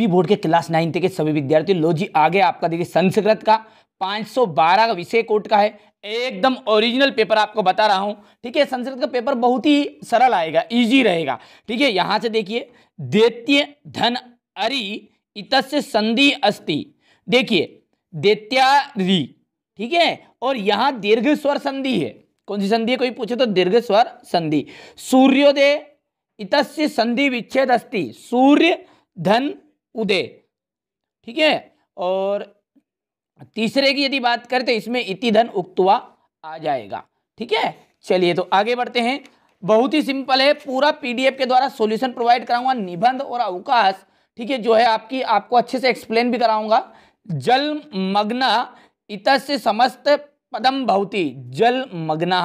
UP board के class ninth के सभी विद्यार्थी लो जी आगे आपका देखिए संस्कृत का 512 का विषय कोट का है एकदम ओरिजिनल पेपर आपको बता रहा हूँ ठीक है संस्कृत का पेपर बहुत ही सरल आएगा इजी रहेगा ठीक है यहाँ से देखिए दैत्य धन अरि इत संधि अस्ति देखिए दैत्यारी ठीक है और यहाँ दीर्घ स्वर संधि है कौन सी संधि है कोई पूछे तो दीर्घ स्वर संधि सूर्योदय इतस्य संधि विच्छेद अस्थि सूर्य धन उदय ठीक है और तीसरे की यदि बात करें तो इसमें इति धन उक्तवा आ जाएगा ठीक है चलिए तो आगे बढ़ते हैं बहुत ही सिंपल है पूरा पीडीएफ के द्वारा सॉल्यूशन प्रोवाइड कराऊंगा निबंध और अवकाश ठीक है जो है आपकी आपको अच्छे से एक्सप्लेन भी कराऊंगा जल मग्न इत से समस्त पदम भवती जल मग्ना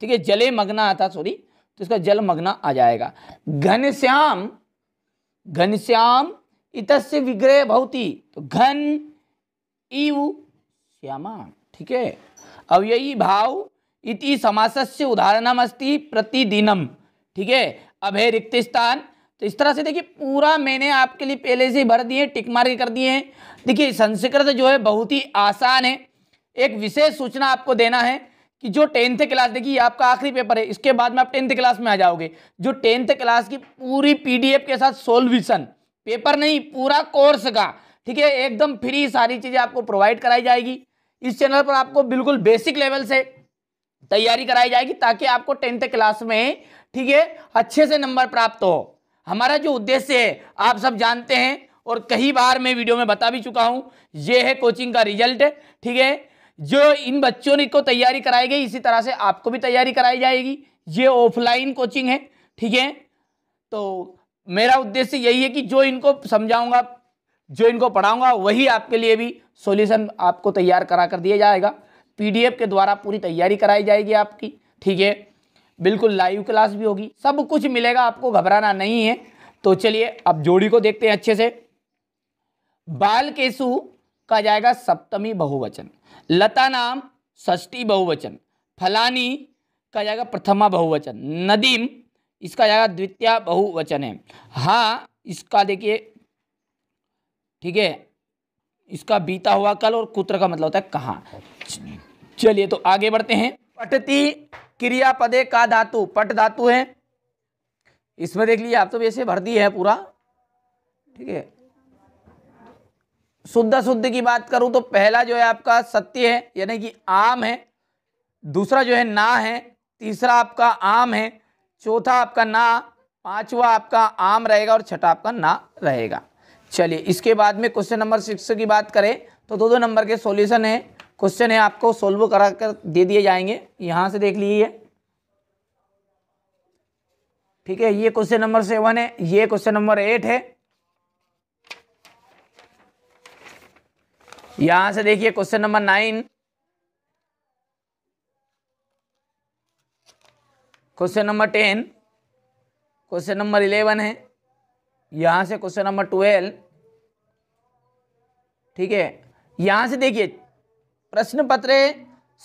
ठीक है जले मग्ना था सॉरी तो इसका जल मग्ना आ जाएगा घनश्याम घनश्याम इतस्य विग्रह भवती तो घन इव श्यामा ठीक है अव्ययी भाव इति समास से उदाहरणम अस्ति प्रतिदिनम ठीक है अभय रिक्त स्थान तो इस तरह से देखिए पूरा मैंने आपके लिए पहले से भर दिए टिक मार्क कर दिए हैं देखिए संस्कृत जो है बहुत ही आसान है एक विशेष सूचना आपको देना है कि जो टेंथ क्लास देखिए आपका आखिरी पेपर है इसके बाद में आप टेंथ क्लास में आ जाओगे जो टेंथ क्लास की पूरी पीडीएफ के साथ सोल्विशन पेपर नहीं पूरा कोर्स का ठीक है एकदम फ्री सारी चीज़ें आपको प्रोवाइड कराई जाएगी इस चैनल पर आपको बिल्कुल बेसिक लेवल से तैयारी कराई जाएगी ताकि आपको टेंथ क्लास में ठीक है अच्छे से नंबर प्राप्त हो हमारा जो उद्देश्य है आप सब जानते हैं और कई बार मैं वीडियो में बता भी चुका हूं ये है कोचिंग का रिजल्ट ठीक है जो इन बच्चों ने को तैयारी कराई गई इसी तरह से आपको भी तैयारी कराई जाएगी ये ऑफलाइन कोचिंग है ठीक है तो मेरा उद्देश्य यही है कि जो इनको समझाऊंगा जो इनको पढ़ाऊंगा वही आपके लिए भी सॉल्यूशन आपको तैयार करा कर दिया जाएगा पीडीएफ के द्वारा पूरी तैयारी कराई जाएगी आपकी ठीक है बिल्कुल लाइव क्लास भी होगी सब कुछ मिलेगा आपको घबराना नहीं है तो चलिए अब जोड़ी को देखते हैं अच्छे से बाल केसु का जाएगा सप्तमी बहुवचन लता नाम ष्टी बहुवचन फलानी का जाएगा प्रथमा बहुवचन नदीम इसका जाएगा द्वितीय बहुवचन है हाँ इसका देखिए ठीक है इसका बीता हुआ कल और कुत्र का मतलब होता है कहाँ चलिए तो आगे बढ़ते हैं पटती क्रिया पदे का धातु पट धातु है इसमें देख लीजिए आप तो वैसे भर दी है पूरा ठीक है शुद्ध शुद्ध की बात करूं तो पहला जो है आपका सत्य है यानी कि आम है दूसरा जो है ना है तीसरा आपका आम है चौथा आपका ना पांचवा आपका आम रहेगा और छठा आपका ना रहेगा चलिए इसके बाद में क्वेश्चन नंबर सिक्स की बात करें तो दो दो नंबर के सॉल्यूशन है क्वेश्चन है आपको सोल्व करा कर दे दिए जाएंगे यहाँ से देख लीजिए ठीक है ये क्वेश्चन नंबर सेवन है ये क्वेश्चन नंबर एट है यहाँ से देखिए question number nine question number ten question number eleven है यहाँ से क्वेश्चन नंबर ट्वेल्व ठीक है यहाँ से देखिए प्रश्न पत्र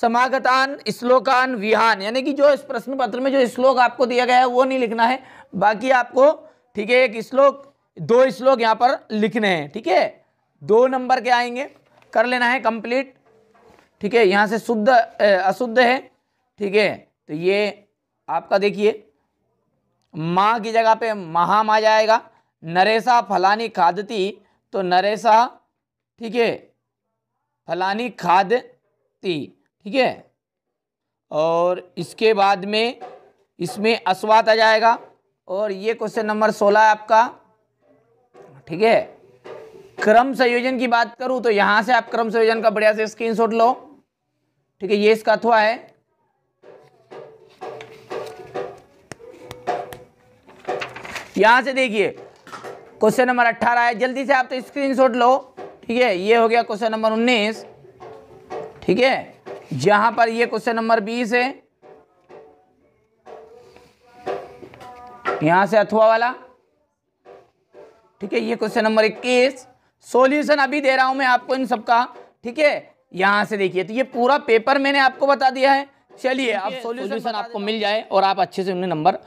समागतान श्लोकान विहान यानी कि जो इस प्रश्न पत्र में जो श्लोक आपको दिया गया है वो नहीं लिखना है बाकी आपको ठीक है एक श्लोक दो श्लोक यहाँ पर लिखने हैं ठीक है दो नंबर के आएंगे कर लेना है कंप्लीट ठीक है यहाँ से शुद्ध अशुद्ध है ठीक है तो ये आपका देखिए माँ की जगह पे महाम आ जाएगा नरेसा फलानी खादती तो नरेसा ठीक है फलानी खादती ठीक है और इसके बाद में इसमें अस्वात आ जाएगा और ये क्वेश्चन नंबर सोलह आपका ठीक है क्रम संयोजन की बात करूँ तो यहाँ से आप क्रम संयोजन का बढ़िया से स्क्रीनशॉट लो ठीक है ये इसका अथवा है यहाँ से देखिए क्वेश्चन नंबर अट्ठारह है जल्दी से आप तो स्क्रीनशॉट लो ठीक है ये हो गया क्वेश्चन नंबर उन्नीस ठीक है जहां पर ये क्वेश्चन नंबर बीस है यहाँ से अथवा वाला ठीक है ये क्वेश्चन नंबर इक्कीस सॉल्यूशन अभी दे रहा हूँ मैं आपको इन सबका ठीक है यहाँ से देखिए तो ये पूरा पेपर मैंने आपको बता दिया है चलिए अब सॉल्यूशन आपको मिल जाए और आप अच्छे से उन्हें नंबर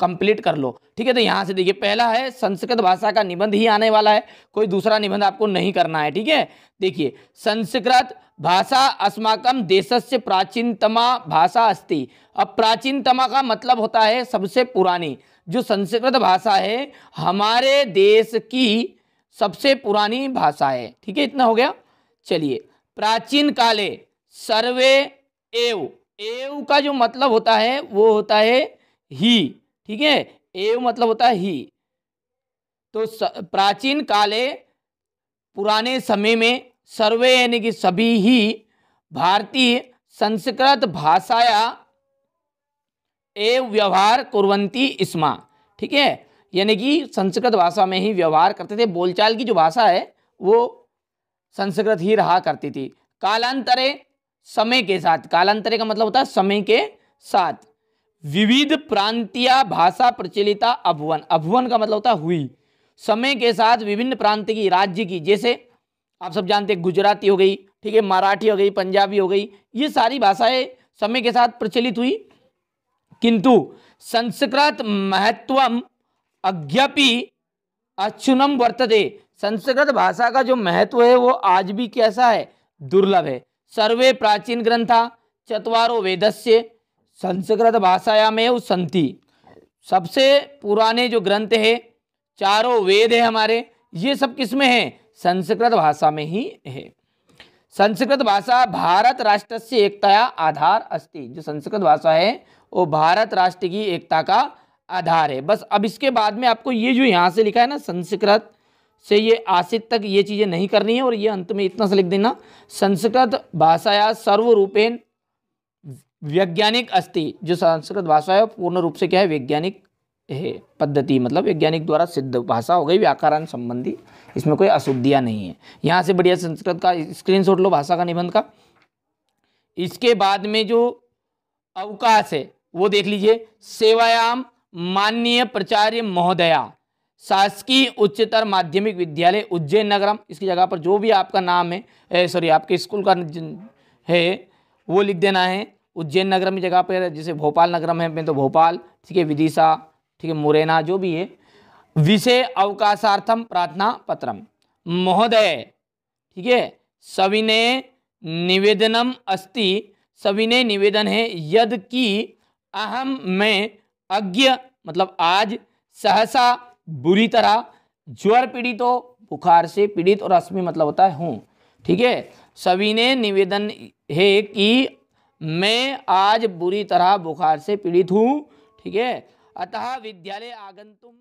कंप्लीट कर लो ठीक है तो यहाँ से देखिए पहला है संस्कृत भाषा का निबंध ही आने वाला है कोई दूसरा निबंध आपको नहीं करना है ठीक है देखिए संस्कृत भाषा अस्माकम से प्राचीनतमा भाषा अस्ति अब प्राचीनतमा का मतलब होता है सबसे पुरानी जो संस्कृत भाषा है हमारे देश की सबसे पुरानी भाषा है ठीक है इतना हो गया चलिए प्राचीन काले सर्वे एव एव का जो मतलब होता है वो होता है ही ठीक है एव मतलब होता है ही तो प्राचीन काले पुराने समय में सर्वे यानी कि सभी ही भारतीय संस्कृत भाषाया एव व्यवहार कुरंती इसमा ठीक है यानी कि संस्कृत भाषा में ही व्यवहार करते थे बोलचाल की जो भाषा है वो संस्कृत ही रहा करती थी कालांतरे समय के साथ कालांतरे का मतलब होता है समय के साथ विविध प्रांतीय भाषा प्रचलिता अभवन अभवन का मतलब होता है हुई समय के साथ विभिन्न प्रांत की राज्य की जैसे आप सब जानते हैं गुजराती हो गई ठीक है मराठी हो गई पंजाबी हो गई ये सारी भाषाएं समय के साथ प्रचलित हुई किंतु संस्कृत महत्वम अज्ञापि अच्छुनम वर्तते संस्कृत भाषा का जो महत्व है वो आज भी कैसा है दुर्लभ है सर्वे प्राचीन ग्रंथा चतवारो से संस्कृत भाषायामेव संति सबसे पुराने जो ग्रंथ है चारों वेद है हमारे ये सब किस में है संस्कृत भाषा में ही है संस्कृत भाषा भारत राष्ट्र से एकता आधार अस्ति जो संस्कृत भाषा है वो भारत राष्ट्र की एकता का आधार है बस अब इसके बाद में आपको ये जो यहाँ से लिखा है ना संस्कृत से ये आसित तक ये चीज़ें नहीं करनी है और ये अंत में इतना सा लिख देना संस्कृत भाषा या सर्वरूपेण वैज्ञानिक अस्ति जो संस्कृत भाषा है पूर्ण रूप से क्या है वैज्ञानिक है पद्धति मतलब वैज्ञानिक द्वारा सिद्ध भाषा हो गई व्याकरण संबंधी इसमें कोई अशुद्धियाँ नहीं है यहाँ से बढ़िया संस्कृत का स्क्रीन लो भाषा का निबंध का इसके बाद में जो अवकाश है वो देख लीजिए सेवायाम माननीय प्राचार्य महोदया शासकीय उच्चतर माध्यमिक विद्यालय उज्जैन नगरम इसकी जगह पर जो भी आपका नाम है सॉरी आपके स्कूल का है वो लिख देना है उज्जैन नगरम की जगह पर जैसे भोपाल नगरम है मैं तो भोपाल ठीक है विदिशा ठीक है मुरैना जो भी है विषय अवकाशार्थम प्रार्थना पत्रम महोदय ठीक है सविनय निवेदनम अस्ति सविनय निवेदन है यद कि अहम मैं अज्ञ मतलब आज सहसा बुरी तरह ज्वर पीड़ित हो बुखार से पीड़ित और अश्मी मतलब होता है हूँ ठीक है सभी ने निवेदन है कि मैं आज बुरी तरह बुखार से पीड़ित हूँ ठीक है अतः विद्यालय आगंतुम